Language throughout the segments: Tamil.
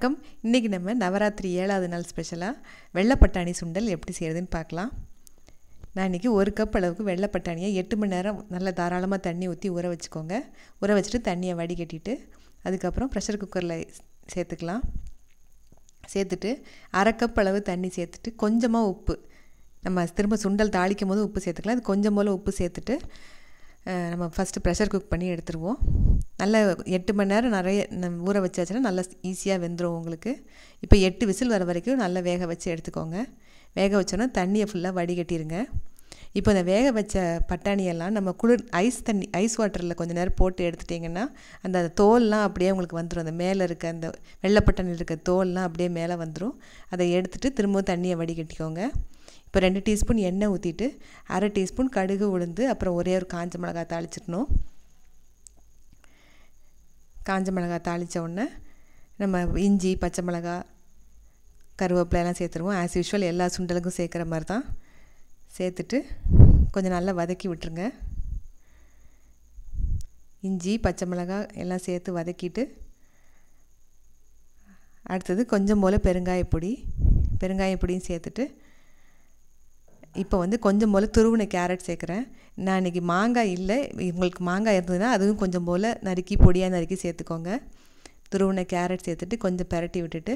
வணக்கம் இன்றைக்கி நம்ம நவராத்திரி ஏழாவது நாள் ஸ்பெஷலாக வெள்ளப்பட்டாணி சுண்டல் எப்படி செய்கிறதுன்னு பார்க்கலாம் நான் இன்றைக்கி ஒரு கப் அளவுக்கு வெள்ளப்பட்டாணியை எட்டு மணி நேரம் நல்லா தாராளமாக தண்ணி ஊற்றி ஊற வச்சுக்கோங்க ஊற வச்சுட்டு தண்ணியை வடிகட்டிட்டு அதுக்கப்புறம் ப்ரெஷர் குக்கரில் சேர்த்துக்கலாம் சேர்த்துட்டு அரை கப் அளவு தண்ணி சேர்த்துட்டு கொஞ்சமாக உப்பு நம்ம திரும்ப சுண்டல் தாளிக்கும் போது உப்பு சேர்த்துக்கலாம் அது கொஞ்சம் போல் உப்பு சேர்த்துட்டு நம்ம ஃபஸ்ட்டு ப்ரெஷர் குக் பண்ணி எடுத்துருவோம் நல்ல எட்டு மணி நேரம் நிறைய ஊற வச்சாச்சுன்னா நல்லா ஈஸியாக வெந்துடும் உங்களுக்கு இப்போ எட்டு விசில் வர வரைக்கும் நல்லா வேக வச்சு எடுத்துக்கோங்க வேக வச்சோன்னா தண்ணியை ஃபுல்லாக வடிகட்டிடுங்க இப்போ இந்த வேக வச்ச பட்டாணியெல்லாம் நம்ம குளிர் ஐஸ் தண்ணி ஐஸ் வாட்டரில் கொஞ்சம் நேரம் போட்டு எடுத்துட்டிங்கன்னா அந்த தோல்லாம் அப்படியே உங்களுக்கு வந்துடும் அந்த மேலே இருக்க அந்த வெள்ளைப்பட்டாணி இருக்க தோல்லாம் அப்படியே மேலே வந்துடும் அதை எடுத்துகிட்டு திரும்பவும் தண்ணியை வடிகட்டிக்கோங்க இப்போ ரெண்டு டீஸ்பூன் எண்ணெய் ஊற்றிட்டு அரை டீஸ்பூன் கடுகு உளுந்து அப்புறம் ஒரே ஒரு காஞ்ச மிளகாய் தாளிச்சிடணும் காஞ்ச மிளகா தாளித்த உடனே நம்ம இஞ்சி பச்சை மிளகா கருவேப்பிலையெல்லாம் சேர்த்துருவோம் ஆஸ் யூஷுவல் எல்லா சுண்டலுக்கும் சேர்க்குற மாதிரி தான் சேர்த்துட்டு கொஞ்சம் நல்லா வதக்கி விட்டுருங்க இஞ்சி பச்சை மிளகா எல்லாம் சேர்த்து வதக்கிட்டு அடுத்தது கொஞ்சம் போல் பெருங்காயப்பொடி பெருங்காயப்பொடியும் சேர்த்துட்டு இப்போ வந்து கொஞ்சம் போல் துருவின கேரட் சேர்க்குறேன் நான் இன்றைக்கி மாங்காய் இல்லை உங்களுக்கு மாங்காய் இருந்ததுன்னா அதுவும் கொஞ்சம் போல் நறுக்கி பொடியாக நறுக்கி சேர்த்துக்கோங்க துருவின கேரட் சேர்த்துட்டு கொஞ்சம் பரட்டி விட்டுட்டு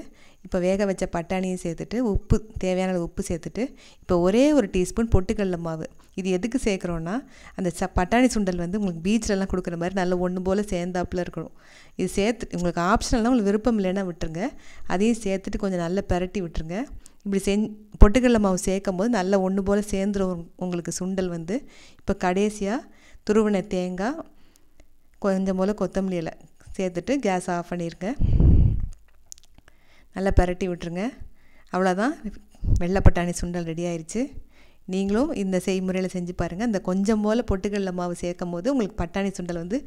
இப்போ வேக வச்ச பட்டாணியும் சேர்த்துட்டு உப்பு தேவையான உப்பு சேர்த்துட்டு இப்போ ஒரே ஒரு டீஸ்பூன் பொட்டுக்கடல மாவு இது எதுக்கு சேர்க்குறோன்னா அந்த ச பட்டாணி சுண்டல் வந்து உங்களுக்கு பீச்சிலலாம் கொடுக்குற மாதிரி நல்ல ஒன்று போல் சேர்ந்தாப்பில் இருக்கணும் இது சேர்த்து உங்களுக்கு ஆப்ஷனல்லாம் உங்களுக்கு விருப்பம் இல்லைன்னா விட்டுருங்க அதையும் சேர்த்துட்டு கொஞ்சம் நல்லா பரட்டி விட்டுருங்க இப்படி செஞ் பொட்டுக்கடல மாவு சேர்க்கும் போது நல்லா ஒன்று போல் சேர்ந்துடும் உங்களுக்கு சுண்டல் வந்து இப்போ கடைசியாக துருவின தேங்காய் கொஞ்சம் போல் கொத்தமல்லியில் சேர்த்துட்டு கேஸ் ஆஃப் பண்ணிடுங்க நல்லா பரட்டி விட்டுருங்க அவ்வளோதான் வெள்ளப்பட்டாணி சுண்டல் ரெடி ஆயிடுச்சு நீங்களும் இந்த செய்முறையில் செஞ்சு பாருங்கள் இந்த கொஞ்சம் போல் பொட்டுக்கடல மாவு சேர்க்கும் போது உங்களுக்கு பட்டாணி சுண்டல் வந்து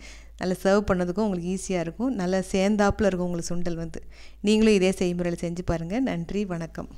நல்லா சர்வ் பண்ணதுக்கும் உங்களுக்கு ஈஸியாக இருக்கும் நல்லா சேர்ந்தாப்பில் இருக்கும் உங்களுக்கு சுண்டல் வந்து நீங்களும் இதே செய்முறையில் செஞ்சு பாருங்கள் நன்றி வணக்கம்